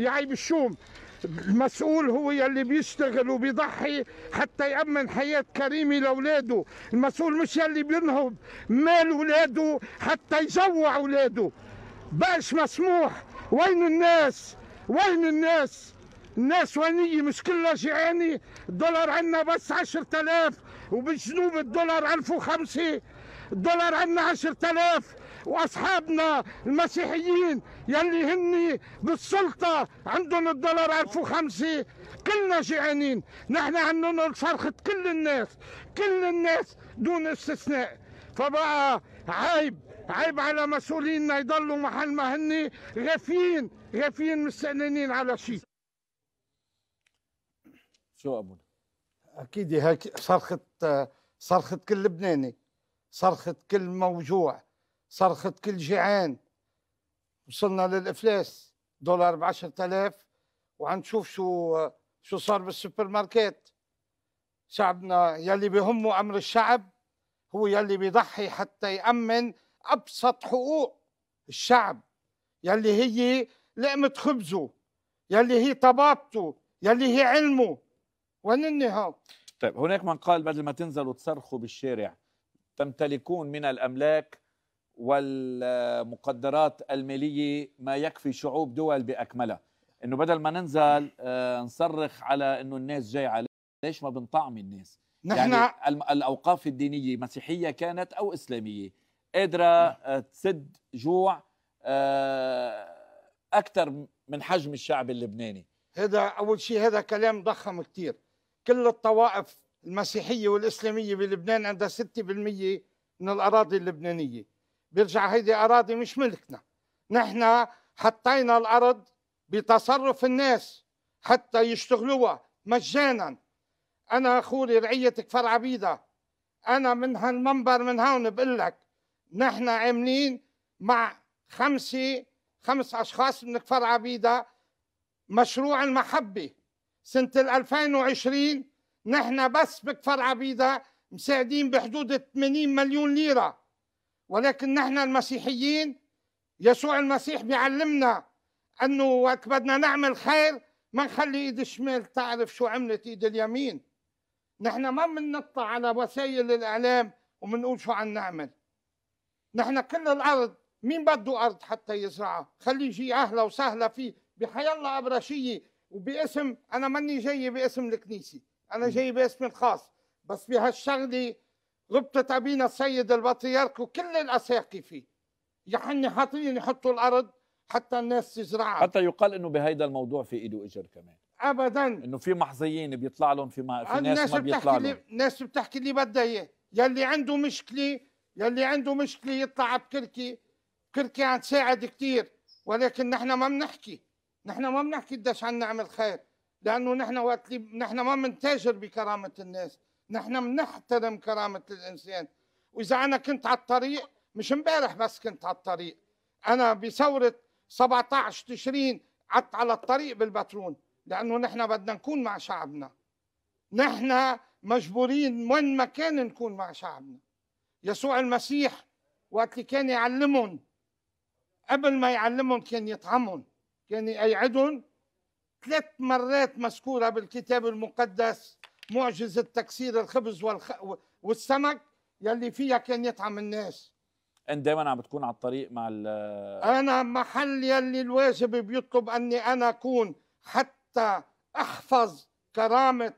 يعيب الشوم المسؤول هو يلي بيشتغل وبيضحي حتى يأمن حياة كريمة لأولاده المسؤول مش يلي بينهب مال أولاده حتى يجوع أولاده باش مسموح وين الناس وين الناس الناس وينية مش كلها جيعانة الدولار عندنا بس 10000 وبالجنوب الدولار 1005 الدولار عندنا 10000 واصحابنا المسيحيين يلي هني بالسلطه عندهم الدولار 1005 كلنا جيعانين نحن عندنا صرخه كل الناس كل الناس دون استثناء فبقى عيب عيب على مسؤوليننا يضلوا محل ما هني غافين غافين مستنين على شيء شو ابونا اكيد هيك صرخه صرخه كل لبناني صرخه كل موجوع صرخت كل جيعان وصلنا للافلاس دولار ب 10000 وعنشوف شو شو صار بالسوبر ماركت شعبنا يلي بهمه امر الشعب هو يلي بيضحي حتى يامن ابسط حقوق الشعب يلي هي لقمه خبزه يلي هي طبابته يلي هي علمه وين النهار طيب هناك من قال بدل ما تنزلوا تصرخوا بالشارع تمتلكون من الاملاك والمقدرات المالية ما يكفي شعوب دول بأكملها انه بدل ما ننزل آه، نصرخ على انه الناس جاي ليش ما بنطعم الناس نحن يعني الاوقاف الدينيه مسيحيه كانت او اسلاميه قادره آه، تسد جوع آه، اكثر من حجم الشعب اللبناني هذا اول شيء هذا كلام ضخم كثير كل الطوائف المسيحيه والاسلاميه بلبنان عندها 6% من الاراضي اللبنانيه بيرجع هيدي أراضي مش ملكنا نحن حطينا الأرض بتصرف الناس حتى يشتغلوها مجانا أنا خوري رعيه كفر عبيده أنا من هالمنبر من هون بقول لك نحن عاملين مع خمسة خمس أشخاص من كفر عبيدة مشروع المحبة سنة 2020 نحن بس بكفر عبيدة مساعدين بحدود 80 مليون ليرة ولكن نحن المسيحيين يسوع المسيح بيعلمنا انه وقت بدنا نعمل خير ما نخلي ايد الشمال تعرف شو عملت ايد اليمين نحن ما بننط على وسائل الاعلام وبنقول شو عم نعمل نحن كل الارض مين بده ارض حتى يزرعها خلي يجي اهلا وسهلا فيه بحي الله ابرشيه وباسم انا ماني جاي باسم الكنيسه انا جاي باسمي الخاص بس بهالشغله غبطت أبينا السيد البطريرك وكل الأساقي فيه يحن حاطين يحطوا الأرض حتى الناس تزرعها حتى يقال انه بهيدا الموضوع في ايده اجر كمان ابدا انه في محظيين بيطلع لهم في, ما في ناس ما بيطلع لهم الناس بتحكي اللي بدها اياه يلي عنده مشكله يلي عنده مشكله يطلع بكركي كركي عم تساعد كثير ولكن نحن ما بنحكي نحن ما بنحكي قديش عم نعمل خير لانه نحن وقت نحن ما بنتاجر بكرامه الناس نحن بنحترم كرامه الانسان واذا انا كنت على الطريق مش امبارح بس كنت على الطريق انا بثوره 17 تشرين قعدت على الطريق بالبترون لانه نحن بدنا نكون مع شعبنا نحن مجبورين وين ما كان نكون مع شعبنا يسوع المسيح وقت اللي كان يعلمهم قبل ما يعلمهم كان يطعمهم كان يقعدهم ثلاث مرات مذكوره بالكتاب المقدس معجزه تكسير الخبز والخ... والسمك يلي فيها كان يطعم الناس انت دايما عم بتكون على الطريق مع ال انا محل يلي الواجب بيطلب اني انا اكون حتى احفظ كرامه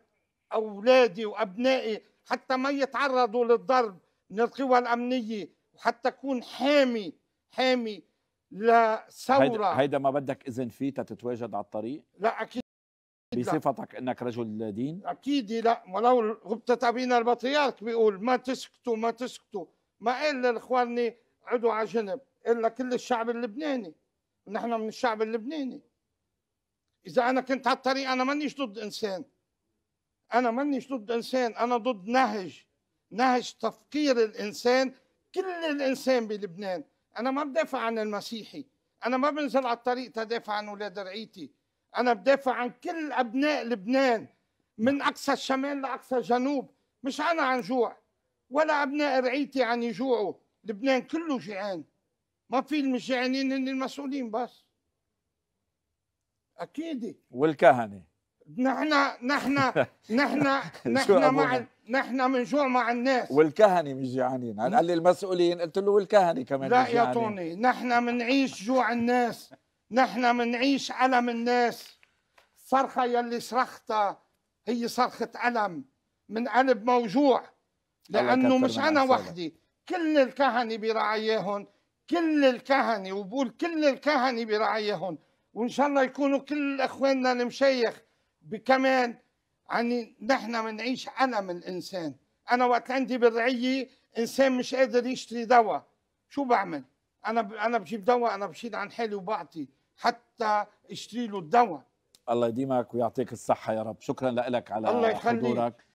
اولادي وابنائي حتى ما يتعرضوا للضرب من القوى الامنيه وحتى اكون حامي حامي لثوره هيدا ما بدك اذن فيه تتواجد على الطريق لا اكيد بصفتك انك رجل دين اكيد لا ولو غبطت ابينا البطريرك بيقول ما تسكتوا ما تسكتوا ما الا اخواني عدوا على جنب الا كل الشعب اللبناني نحن من الشعب اللبناني اذا انا كنت على الطريق انا مانيش ضد انسان انا مانيش ضد انسان انا ضد نهج نهج تفكير الانسان كل الانسان بلبنان انا ما بدافع عن المسيحي انا ما بنزل على الطريق تدافع عن اولاد رعيتي انا بدافع عن كل ابناء لبنان من اقصى الشمال لاقصى الجنوب مش انا عن جوع ولا ابناء رعيتي عن يجوعوا لبنان كله جيعان ما في الجيعانين هن المسؤولين بس اكيد والكهنه نحن نحن نحن نحن مع نحن بنجوع مع الناس والكهنه مش جيعانين قال لي المسؤولين قلت له والكهنه كمان لا يا طوني نحن بنعيش جوع الناس نحن منعيش ألم الناس الصرخة يلي صرختها هي صرخة ألم من قلب موجوع لأنه مش أنا وحدي كل الكهنة برعاياهم كل الكهنة وبقول كل الكهنة برعاياهم وإن شاء الله يكونوا كل إخواننا المشايخ بكمان يعني نحن منعيش ألم الإنسان أنا وقت عندي بالرعية إنسان مش قادر يشتري دواء شو بعمل؟ أنا ب... أنا بجيب دواء أنا بشيل عن حالي وبعطي حتى اشتري له الدواء الله يديمك ويعطيك الصحة يا رب شكرا لك على الله يخليك. حضورك